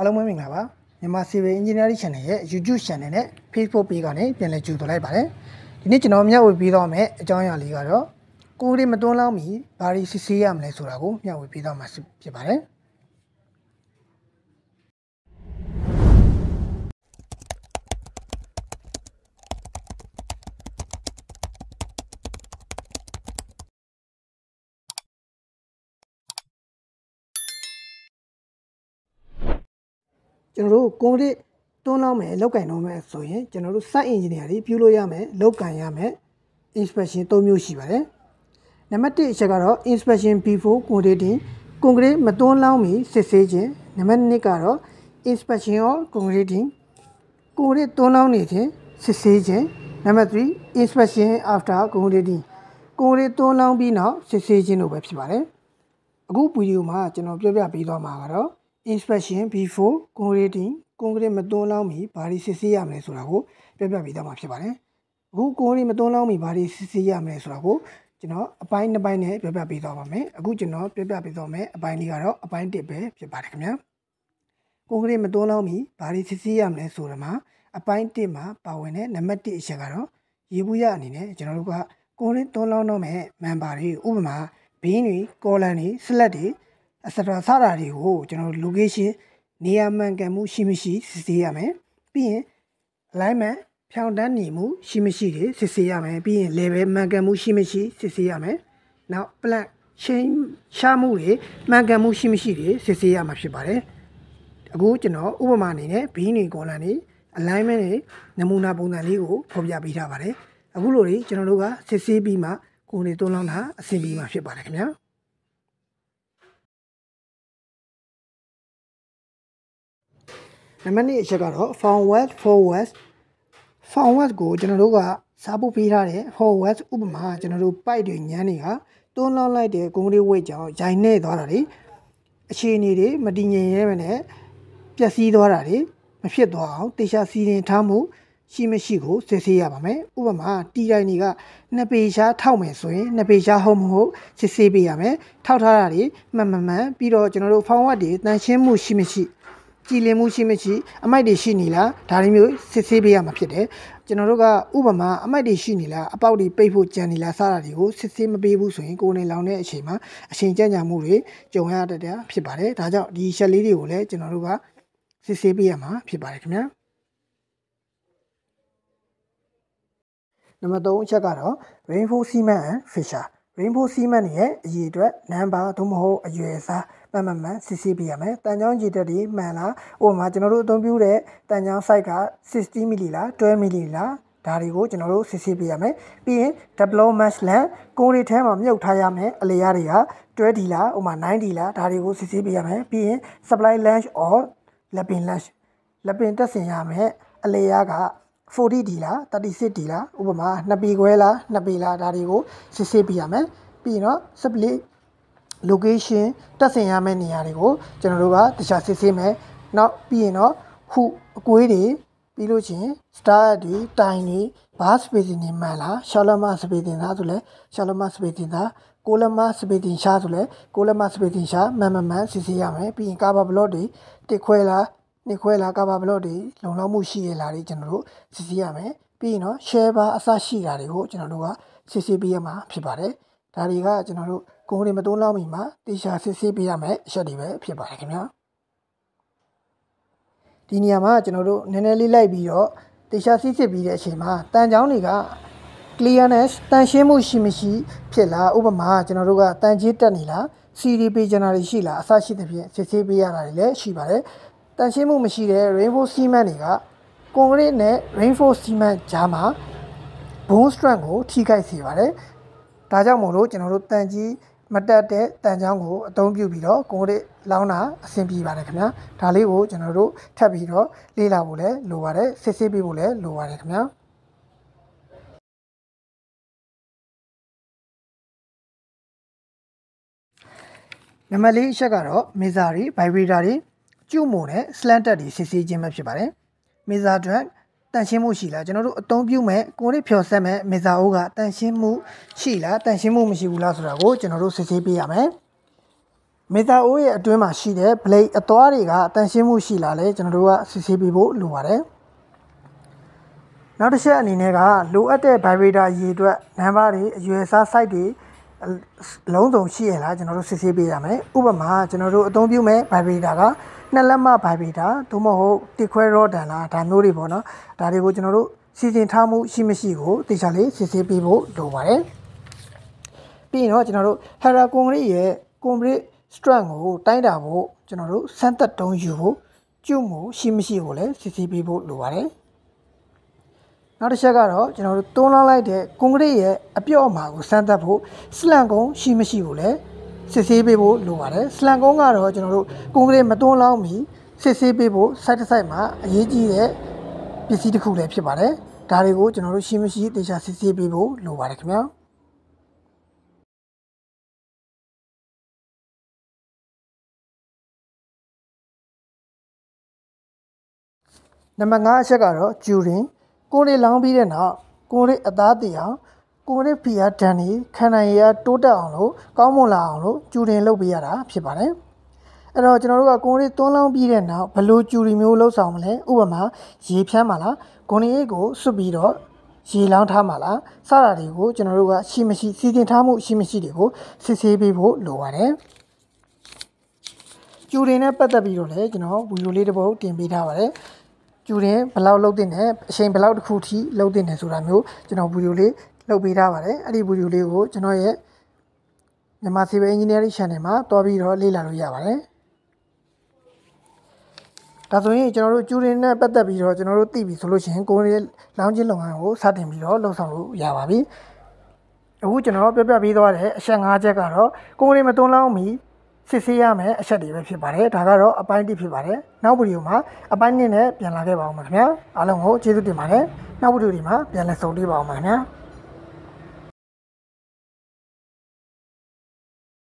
အားလုံးပဲမင်္ဂလာပါမြန်မာ Civil Engineering Channel ရဲ့ YouTube Channel နဲ့ Facebook Page ကနေပြန်လည်ကြိုဆိုလိုက်ပါတယ်ဒီနေ့ကျွန်တော်မျှဝေပေးသွားမယ့်အကြောင်းအရာလေးကတော့ကိုယ်တွေမတွန်းလောင်းမီဘာတွေစစ်ဆေးရမလဲဆိုတာကိုမျှဝေပေးသွားမှာဖြစ်ပါတယ်ကျွန်တော်တို့ကွန်ကရစ်တွန်းလောင်းမယ်လောက်ကင်တော့မယ်ဆိုရင်ကျွန်တော်တို့ site engineer တွေပြုလို့ရမယ်လောက်ကင်ရမယ် inspection ၃မျိုးရှိပါတယ်နံပါတ်1အချက်ကတော့ inspection before concreting ကွန်ကရစ်မတွန်းလောင်းမီစစ်ဆေးခြင်းနံပါတ်2ကတော့ inspection of concreting ကွန်ကရစ်တွန်းလောင်းနေခြင်းစစ်ဆေးခြင်းနံပါတ်3 inspection after concreting ကွန်ကရစ်တွန်းလောင်းပြီးနောက်စစ်ဆေးခြင်းတို့ပဲဖြစ်ပါတယ်အခုဗီဒီယိုမှာကျွန်တော်ပြောပြပေးသွားမှာကတော့ inspection before concreting concrete မသွန်းလောင်းမီဘာတွေစစ်ဆေးရမလဲဆိုတာကိုပြပြပေးသွားမှာဖြစ်ပါတယ်အခု concrete မသွန်းလောင်းမီဘာတွေစစ်ဆေးရမလဲဆိုတာကိုကျွန်တော်အပိုင်းနှစ်ပိုင်းနဲ့ပြပြပေးသွားပါမယ်အခုကျွန်တော်ပြပြပေးသွားမယ်အပိုင်းလေးကတော့အပိုင်း1ပဲဖြစ်ပါတယ်ခင်ဗျာ concrete မသွန်းလောင်းမီဘာတွေစစ်ဆေးရမလဲဆိုတာမှာအပိုင်း1မှာပါဝင်တဲ့နံပါတ်1အချက်ကတော့ရေဘူးရအနေနဲ့ကျွန်တော်တို့ကကိုရင်းသွန်းလောင်းတော့မဲ့မန်ပါတွေဥပမာဘင်းတွေကောလန်တွေစလက်တွေအစရာစတာတွေကိုကျွန်တော် location နေရာမှန်ကန်မှုရှိမရှိစစ်ဆေးရမယ်ပြီးရင် alignment ဖြောင်းတန်းနေမှုရှိမရှိတွေစစ်ဆေးရမယ်ပြီးရင် level မှန်ကန်မှုရှိမရှိစစ်ဆေးရမယ်နောက် plan change ရှားမှုတွေမှန်ကန်မှုရှိမရှိတွေစစ်ဆေးရမှာဖြစ်ပါတယ်အခုကျွန်တော်ဥပမာအနေနဲ့ bean တွေ column တွေ alignment တွေနမူနာပုံစံလေးကိုဖော်ပြပေးထားပါတယ်အခုလိုတွေကျွန်တော်တို့ကစစ်ဆေးပြီးမှကိုယ်နေသုံးလောင်းတာအဆင်ပြေမှာဖြစ်ပါတယ်ခင်ဗျာနံပါတ်2အချက်ကတော့ forward forward forward ကိုကျွန်တော်တို့ကစာပုတ်ပေးထားတဲ့ forward ဥပမာကျွန်တော်တို့ pipe တွေညမ်းတွေကတွန်းလောင်းလိုက်တဲ့ကွန်ကရစ်ဝိတ်ကြောင့်ဂျိုင်နဲ့သွားတာတွေအခြေအနေတွေမတည်ငြိမ်ရဲမနဲ့ပျက်စီးသွားတာတွေမဖြစ်သွားအောင်တေချာစီစဉ်ထားမှု ရှိမရှိကိုစစ်ဆေးရပါမယ်ဥပမာတီတိုင်းတွေကနှစ်ပေရှားထောက်မယ်ဆိုရင်နှစ်ပေရှားဟုတ်မဟုတ်စစ်ဆေးပေးရမယ်ထောက်ထားတာတွေမှန်မှန်မှန်ပြီးတော့ကျွန်တော်တို့ forward တွေတန်ရှင်းမှုရှိမရှိကြည်လင်မှုရှိမရှိအမိုက်တွေရှိနေလားဒါတွေမျိုးစစ်ဆေးပေးရမှာဖြစ်တယ်ကျွန်တော်တို့ကဥပမာအမိုက်တွေရှိနေလားအပေါက်တွေပိတ်ဖို့ကြံနေလားစတာတွေကိုစစ်ဆေးမပေးဘူးဆိုရင်ကိုယ်နေလောင်တဲ့အချိန်မှာအချိန်ကြံ့ကြာမှုတွေကြုံရတတ်တာဖြစ်ပါတယ်ဒါကြောင့်ဒီရှက်လေးတွေကိုလည်းကျွန်တော်တို့ကစစ်ဆေးပေးရမှာဖြစ်ပါတယ်ခင်ဗျာနံပါတ်3အချက်ကတော့ rainfall cement and fissure Rainbow Cement ရဲ့အရေအတွက်နံပါတ်သို့မဟုတ်အရွယ်အစားမှန်မှန်မှန်စစ်ဆေးပေးရမယ်။တန်ချောင်းရေတက်တွေမှန်လား။ဥပမာကျွန်တော်တို့အသုံးပြုတဲ့တန်ချောင်း site က60 ml လား12 ml လားဒါတွေကိုကျွန်တော်တို့စစ်ဆေးပေးရမယ်။ပြီးရင် development land ကိုယ်တွေထဲမှာမြုပ်ထားရမယ်အလျားတွေက12 D လားဥပမာ9 D လားဒါတွေကိုစစ်ဆေးပေးရမယ်။ပြီးရင် supply lunch or လက်ပင် lunch လက်ပင်တက်ဆင်ရမယ်အလျားက40ဒီလား36ဒီလားဥပမာ2ပေခွဲလား2ပေလားဒါတွေကိုစစ်ဆေးပြရမယ်ပြီးရင်တော့ split location တက်ဆင်ရမယ့်နေရာတွေကိုကျွန်တော်တို့ကတခြားစစ်ဆေးမယ်နောက်ပြီးရင်တော့ who အကွေးတွေပြီးလို့ချင်း star တွေ time တွေ bar spacing တွေမှန်လား shalama spacing လားဆိုလဲ shalama spacing လားကိုလမစပေတင်ရှားဆိုလဲကိုလမစပေတင်ရှားမန်မန်စစ်ဆေးရမယ်ပြီးရင်ကာဘာဘလော့တွေတစ်ခွဲလားနှစ်ခွဲလားကဘာဘလော့တွေလုံလောက်မှုရှိရလားတွေကျွန်တော်တို့စစ်ဆေးရမယ်ပြီးရင်တော့ share bar အစရှိတာတွေကိုကျွန်တော်တို့ကစစ်ဆေးပေးရမှာဖြစ်ပါတယ်ဒါတွေကကျွန်တော်တို့ကိုယ်တွေမတိုးလောက်မီမှာတေချာစစ်ဆေးပေးရမယ်အချက်တွေပဲဖြစ်ပါတယ်ခင်ဗျာဒီနေရာမှာကျွန်တော်တို့နည်းနည်းလေးလိုက်ပြီးတော့တေချာစစ်စစ်ပြီးတဲ့အချိန်မှာတန်ချောင်းတွေက clearness တန်ရှင်းမှုရှိမရှိ ဖြစ်လားဥပမာကျွန်တော်တို့ကတန်ကြီးတက်နေလား CD ပေးချင်တာတွေရှိလားအစရှိသဖြင့်စစ်ဆေးပေးရတာတွေလည်းရှိပါတယ်တန်ရှင်းမှုမရှိတဲ့ rainfall cement တွေကကွန်ကရစ်နဲ့ rainfall cement ကြားမှာ bone strength ကို ထိခိုက်စေပါတယ်။ဒါကြောင့်မို့လို့ကျွန်တော်တို့တန်ကြီးမတက်တဲ့တန်ချောင်းကိုအသုံးပြုပြီးတော့ကိုရစ်လောင်းတာအဆင်ပြေပါတယ်ခင်ဗျာ။ဒါလေးကိုကျွန်တော်တို့ထပ်ပြီးတော့လေ့လာဖို့လည်းလိုပါတယ်။စစ်ဆေးပြီးဖို့လည်းလိုပါတယ်ခင်ဗျာ။နံပါတ်၄အချက်ကတော့ measure တွေ vibrator တွေကျွမိုတဲ့ slant တက်တွေစစ်ဆေးခြင်းပဲဖြစ်ပါတယ်။ Mesa drag တန်ရှင်းမှုရှိလားကျွန်တော်တို့အသုံးပြုမဲ့ကိုရစ်ဖြော်ဆက်မဲ့ Mesa O ကတန်ရှင်းမှုရှိလားတန်ရှင်းမှုမရှိဘူးလားဆိုတာကိုကျွန်တော်တို့စစ်ဆေးပေးရမယ်။ Mesa O ရဲ့အတွင်းမှာရှိတဲ့ blade အသွားတွေကတန်ရှင်းမှုရှိလားလဲကျွန်တော်တို့ကစစ်ဆေးပေးဖို့လိုပါတယ်။နောက်တစ်ချက်အနေနဲ့ကလိုအပ်တဲ့ vibrator ရေအတွက် number တွေအရွယ်အစား site တွေလုံးစုံရှိရလားကျွန်တော်တို့စစ်ဆေးပေးရမယ်ဥပမာကျွန်တော်တို့အသုံးပြုမဲ့ vibrator ကနှစ်လက်မ vibrator သို့မဟုတ်တိခွဲရော့တန်လားဒါမျိုးတွေပေါ့နော်ဒါတွေကိုကျွန်တော်တို့စီစဉ်ထားမှုရှိမရှိကိုတေချာလေးစစ်ဆေးပေးဖို့လိုပါတယ်ပြီးရင်တော့ကျွန်တော်တို့ Hera Concrete ရဲ့ concrete strength ကိုတိုင်းတာဖို့ကျွန်တော်တို့စမ်းသက်တုံးယူဖို့ကျွမှုရှိမရှိကိုလည်းစစ်ဆေးပေးဖို့လိုပါတယ်နောက်တစ်ချက်ကတော့ကျွန်တော်တို့တွန်းလာလိုက်တဲ့ကွန်ကရစ်ရဲ့အပြော့အမာကိုစမ်းသပ်ဖို့စလန်ကုန်းရှိမရှိကိုလည်းစစ်ဆေးပေးဖို့လိုပါတယ်စလန်ကုန်းကတော့ကျွန်တော်တို့ကွန်ကရစ်မတွန်းလောင်းမီစစ်ဆေးပေးဖို့ site to site မှာအရေးကြီးတဲ့ပစ္စည်းတစ်ခုလည်းဖြစ်ပါတယ်ဒါတွေကိုကျွန်တော်တို့ရှိမရှိတေချာစစ်ဆေးပေးဖို့လိုပါတယ်ခင်ဗျာနံပါတ်5အချက်ကတော့ during ကွန်ရီလောင်းပြီးတဲ့နောက်ကွန်ရီအသားတည်အောင်ကွန်ရီဖီယာဒဏ်ကြီးခန္ဓာရည်တိုးတက်အောင်လို့ကောင်းမွန်လာအောင်လို့ကျူတင်လုပ်ပေးရတာဖြစ်ပါတယ်အဲ့တော့ကျွန်တော်တို့ကကွန်ရီသွန်းလောင်းပြီးတဲ့နောက်ဘလို့ကျူရီမျိုးလောက်ဆောင်မလဲဥပမာ ရေဖြန်းပါလားကွန်ရီကိုဆွပြီးတော့ရေလောင်းထားမှာလားစတာတွေကိုကျွန်တော်တို့ကရှိမရှိစီစဉ်ထားမှုရှိမရှိတွေကိုစစ်ဆေးပေးဖို့လိုပါတယ်ကျူတင်နဲ့ပတ်သက်ပြီးတော့လည်းကျွန်တော်ဗီဒီယိုလေးတစ်ပုဒ်တင်ပေးထားပါတယ်ကျူရင်ဘယ်လောက်လုတ်တင်တယ်အချိန်ဘယ်လောက်တစ်ခုထိလုတ်တင်တယ်ဆိုတာမျိုးကျွန်တော်ဗီဒီယိုလေးလုတ်ပေးထားပါတယ်အဲ့ဒီဗီဒီယိုလေးကိုကျွန်တော်ရဲ့မြန်မာ Civil Engineering Channel မှာတွားပြီးတော့လေ့လာလို့ရပါတယ်ဒါဆိုရင်ကျွန်တော်တို့ကျူရင်နဲ့ပတ်သက်ပြီးတော့ကျွန်တော်တို့သိပြီဆိုလို့ရှိရင်ကိုယ်ရဲ့လောင်းချင်းလုပ်ငန်းကိုစတင်ပြီးတော့လှုပ်ဆောင်လို့ရပါပြီအခုကျွန်တော်ပြောပြပေးသွားတဲ့အချက်၅ချက်ကတော့ကိုယ်ရင်မသွန်းလောင်းမီစစ်ဆေးရမယ်အချက်တွေပဲဖြစ်ပါတယ်ဒါကတော့အပိုင်းတစ်ဖြစ်ပါတယ်နောက်ဗီဒီယိုမှာအပိုင်းနှစ်နဲ့ပြန်လာခဲ့ပါအောင်ပါခင်ဗျာအားလုံးကိုကျေးဇူးတင်ပါတယ်နောက်ဗီဒီယိုဒီမှာပြန်လည်ဆုံတွေ့ပါအောင်ပါခင်ဗျာ